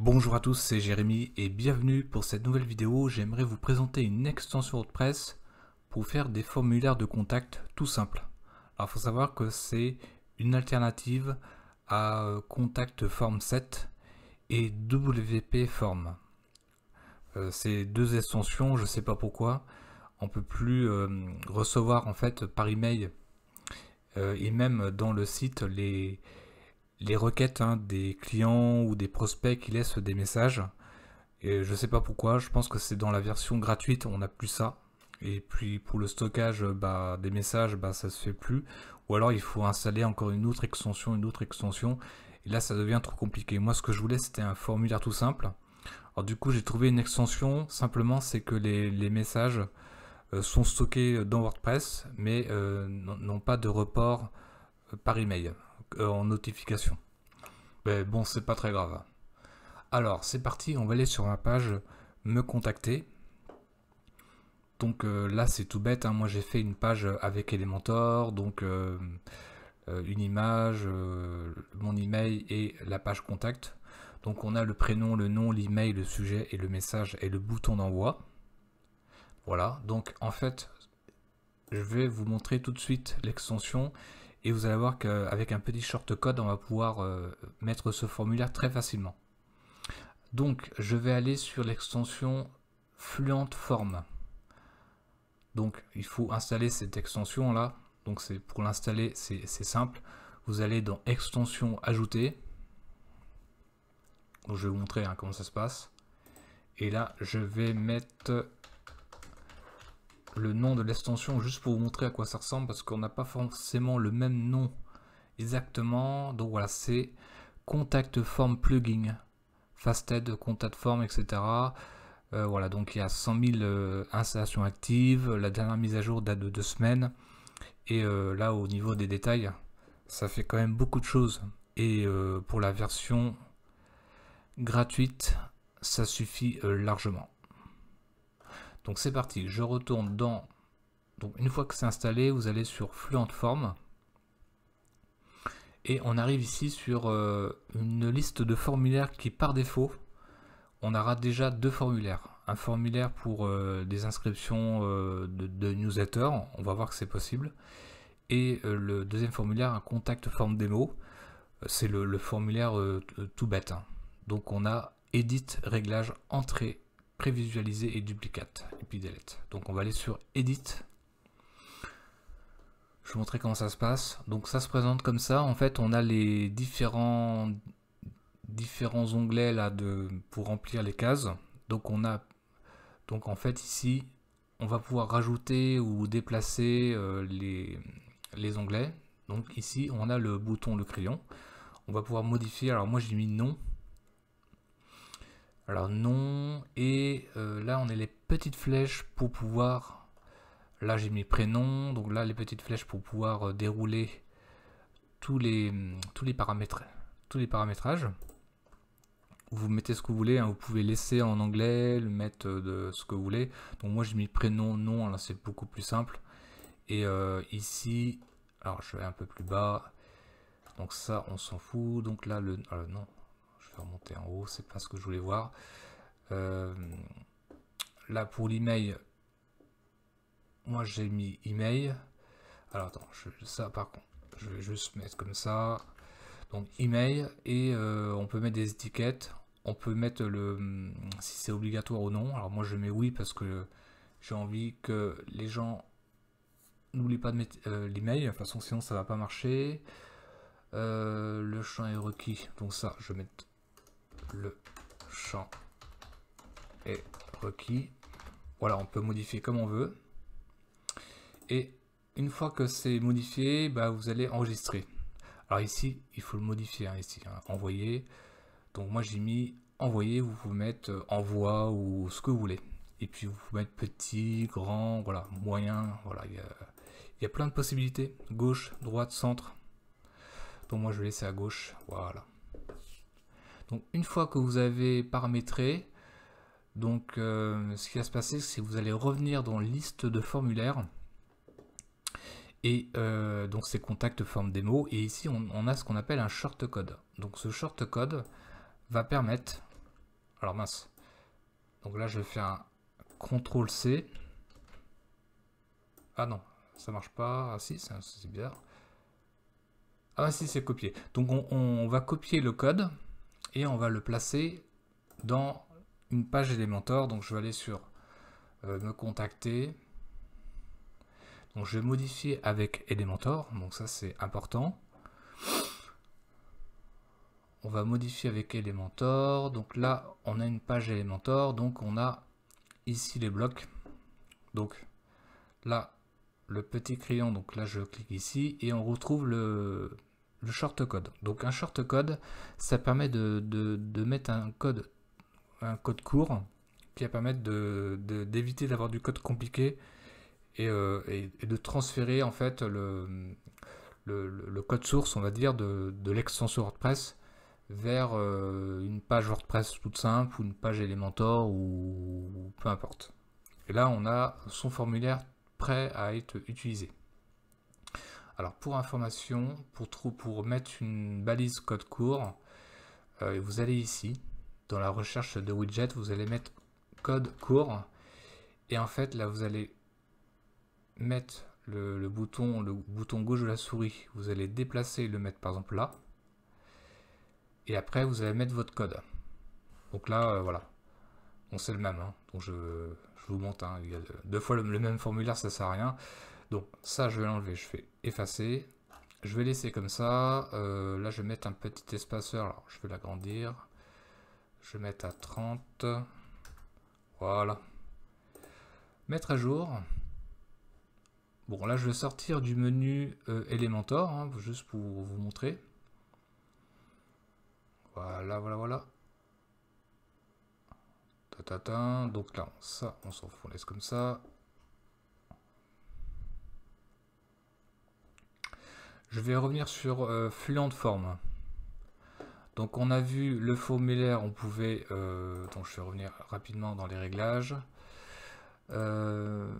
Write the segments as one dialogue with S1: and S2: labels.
S1: Bonjour à tous, c'est Jérémy et bienvenue pour cette nouvelle vidéo. J'aimerais vous présenter une extension WordPress pour faire des formulaires de contact tout simples. Alors, il faut savoir que c'est une alternative à euh, Contact Form 7 et WP Form. Euh, ces deux extensions, je ne sais pas pourquoi, on peut plus euh, recevoir en fait par email et même dans le site les les requêtes hein, des clients ou des prospects qui laissent des messages. Et je sais pas pourquoi, je pense que c'est dans la version gratuite, on n'a plus ça. Et puis pour le stockage bah, des messages, bah, ça se fait plus. Ou alors il faut installer encore une autre extension, une autre extension. Et là ça devient trop compliqué. Moi ce que je voulais c'était un formulaire tout simple. Alors du coup j'ai trouvé une extension, simplement c'est que les, messages euh, sont stockés dans WordPress, mais euh, n'ont pas de report euh, par email. Euh, en notification. Mais bon, c'est pas très grave. Alors, c'est parti, on va aller sur ma page Me contacter. Donc euh, là, c'est tout bête. Hein. Moi, j'ai fait une page avec Elementor, donc euh, une image, mon email et la page contact. Donc on a le prénom, le nom, l'email, le sujet et le message et le bouton d'envoi. Voilà. Donc en fait, je vais vous montrer tout de suite l'extension et vous allez voir qu'avec un petit code, on va pouvoir euh, mettre ce formulaire très facilement. Donc je vais aller sur l'extension Fluent Form. Donc il faut installer cette extension là. Donc c'est pour l'installer c'est simple. Vous allez dans extension ajouter. Donc, je vais vous montrer hein, comment ça se passe. Et là je vais mettre le nom de l'extension juste pour vous montrer à quoi ça ressemble parce qu'on n'a pas forcément le même nom exactement. Donc voilà, c'est Contact Form Plugin, Fasted, Contact Form, etc. Euh, voilà, donc il y a 100 000 euh, installations actives. La dernière mise à jour date de deux semaines. Et euh, là, au niveau des détails, ça fait quand même beaucoup de choses. Et pour la version gratuite, ça suffit largement. Donc c'est parti, je retourne dans... Donc une fois que c'est installé, vous allez sur Fluent Form. Et on arrive ici sur euh, une liste de formulaires qui par défaut, on aura déjà deux formulaires. Un formulaire pour euh, des inscriptions euh, de, newsletter, on va voir que c'est possible. Et le deuxième formulaire, un contact form démo, c'est le, formulaire tout bête. Donc on a Edit, réglage, entrée, prévisualiser et duplicate, et puis delete. Donc on va aller sur edit. Je vais vous montrer comment ça se passe. Donc ça se présente comme ça. En fait, on a les différents différents onglets là de pour remplir les cases. Donc on a donc en fait ici, on va pouvoir rajouter ou déplacer euh, les les onglets. Donc ici, on a le bouton le crayon. On va pouvoir modifier. Alors moi j'ai mis non alors nom, et euh, là on est les petites flèches pour pouvoir... Là j'ai mis prénom, donc là les petites flèches pour pouvoir euh, dérouler tous les, hum, tous, les paramètres, tous les paramétrages. Vous mettez ce que vous voulez, hein. vous pouvez laisser en anglais, le mettre euh, de ce que vous voulez. Donc moi j'ai mis prénom, nom, hein. là c'est beaucoup plus simple. Et ici, alors je vais un peu plus bas, donc ça on s'en fout. Donc là le... Alors, ah, non, monter remonter en haut, c'est pas ce que je voulais voir. Euh, là pour l'email, moi j'ai mis email. Alors attends, je, ça par contre, je vais juste mettre comme ça. Donc email et euh, on peut mettre des étiquettes. On peut mettre le si c'est obligatoire ou non. Alors moi je mets oui parce que j'ai envie que les gens n'oublient pas de mettre euh, l'email. De toute façon sinon ça va pas marcher. le champ est requis. Donc ça, je vais le champ est requis. Voilà, on peut modifier comme on veut. Et une fois que c'est modifié, bah, vous allez enregistrer. Alors ici, il faut le modifier, hein, ici, hein, envoyer. Donc moi j'ai mis envoyer, vous pouvez mettre euh, envoi ou ce que vous voulez. Et puis vous pouvez mettre petit, grand, voilà, moyen, voilà, il y il y a plein de possibilités. Gauche, droite, centre. Donc moi je vais laisser à gauche, voilà. Donc une fois que vous avez paramétré, donc euh, ce qui va se passer, c'est que vous allez revenir dans liste de formulaires. Et euh, donc ces contacts forme des mots. Et ici, on, a ce qu'on appelle un short code Donc ce short code va permettre... Alors mince. Donc là, je fais un CTRL-C. Ah non, ça marche pas. Ah si, c'est bizarre. Ah si, c'est copié. Donc on va copier le code et on va le placer dans une page Elementor. Donc je vais aller sur euh, me contacter. Donc je vais modifier avec Elementor, donc ça c'est important. On va modifier avec Elementor. Donc là, on a une page Elementor. Donc on a ici les blocs. Donc là, le petit crayon. Donc là, je clique ici et on retrouve le, le shortcode. Donc un shortcode, ça permet de, mettre un code, un code court qui va permettre d'éviter d'avoir du code compliqué et, euh, de transférer en fait le, le, code source, on va dire, de, l'extension WordPress vers euh, une page WordPress toute simple ou une page Elementor ou peu importe. Et là, on a son formulaire prêt à être utilisé. Alors pour information, pour, mettre une balise code court, euh, vous allez ici, dans la recherche de widget, vous allez mettre code court. Et en fait, là, vous allez mettre le, bouton, le bouton gauche de la souris. Vous allez déplacer et le mettre par exemple là. Et après, vous allez mettre votre code. Donc là, euh, voilà. on c'est le même. Hein. Donc je, vous montre. Hein. deux fois le, le même formulaire, ça sert à rien. Donc ça, je vais l'enlever. Je fais effacer. Je vais laisser comme ça. Euh, là, je vais mettre un petit espaceur. Alors, je vais l'agrandir. Je vais mettre à 30. Voilà. Mettre à jour. Bon, là, je vais sortir du menu euh, Elementor, hein, juste pour vous montrer. Voilà, voilà, voilà. Ta, Donc là, ça, on s'en fout, on laisse comme ça. Je vais revenir sur euh, Fluent forme Donc on a vu le formulaire, on pouvait... Euh, donc je vais revenir rapidement dans les réglages. Euh,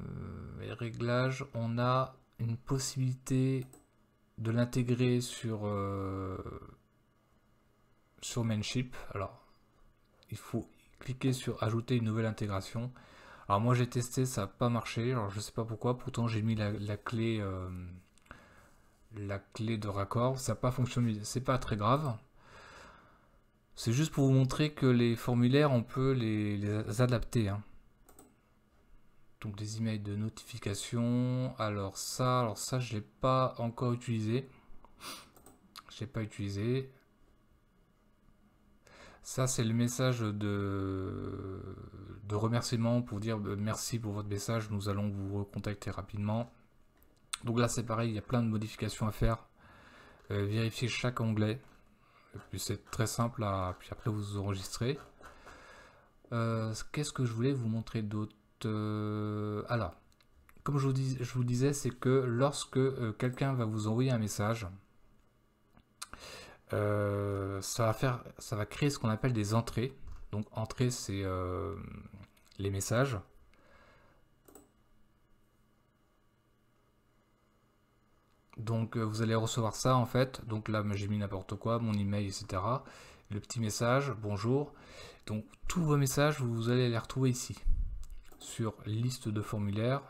S1: les réglages, on a une possibilité de l'intégrer sur, euh, sur Mainship. Alors, il faut cliquer sur ajouter une nouvelle intégration. Alors moi j'ai testé, ça n'a pas marché, alors je sais pas pourquoi, pourtant j'ai mis la clé la clé de raccord. Ça n'a pas fonctionné, c'est pas très grave. C'est juste pour vous montrer que les formulaires, on peut les, adapter. Hein. Donc des emails de notification. Alors ça, alors ça, je l'ai pas encore utilisé. Je l'ai pas utilisé. Ça, c'est le message de, de remerciement pour dire euh, merci pour votre message. Nous allons vous recontacter rapidement. Donc là c'est pareil, il y a plein de modifications à faire. Euh, vérifiez chaque onglet. C'est très simple, à... puis après vous enregistrez. Euh, qu'est-ce que je voulais vous montrer d'autre euh, Alors, comme je vous, disais, c'est que lorsque euh, quelqu'un va vous envoyer un message, ça, va faire... ça va créer ce qu'on appelle des entrées. Donc entrées c'est les messages. Donc euh, vous allez recevoir ça en fait. Donc là j'ai mis n'importe quoi, mon email, etc. Le petit message, bonjour. Donc tous vos messages, vous allez les retrouver ici. Sur liste de formulaires.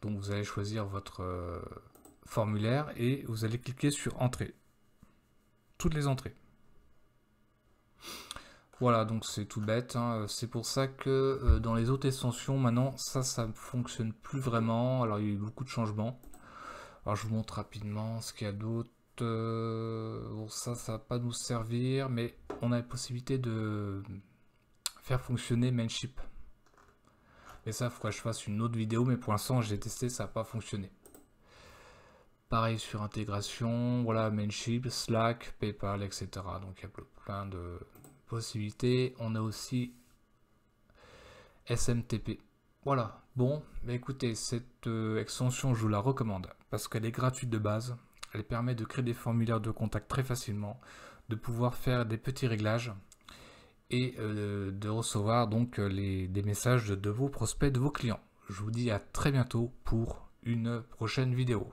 S1: Donc vous allez choisir votre euh, formulaire et vous allez cliquer sur entrée. Toutes les entrées. Voilà, donc c'est tout bête. Hein. C'est pour ça que euh, dans les autres extensions, maintenant, ça, ça ne fonctionne plus vraiment. Alors, il y a eu beaucoup de changements. Alors je vous montre rapidement ce qu'il y a d'autre. Euh, bon ça, ça va pas nous servir, mais on a la possibilité de faire fonctionner Mailchimp. Mais ça, il que je fasse une autre vidéo, mais pour l'instant, j'ai testé, ça n'a pas fonctionné. Pareil sur intégration, voilà, Mainship, Slack, Paypal, etc. Donc il y a plein de possibilités. On a aussi SMTP. Voilà, bon, écoutez, cette euh, extension, je vous la recommande, parce qu'elle est gratuite de base, elle permet de créer des formulaires de contact très facilement, de pouvoir faire des petits réglages, et euh, de recevoir donc des messages de vos prospects, de vos clients. Je vous dis à très bientôt pour une prochaine vidéo.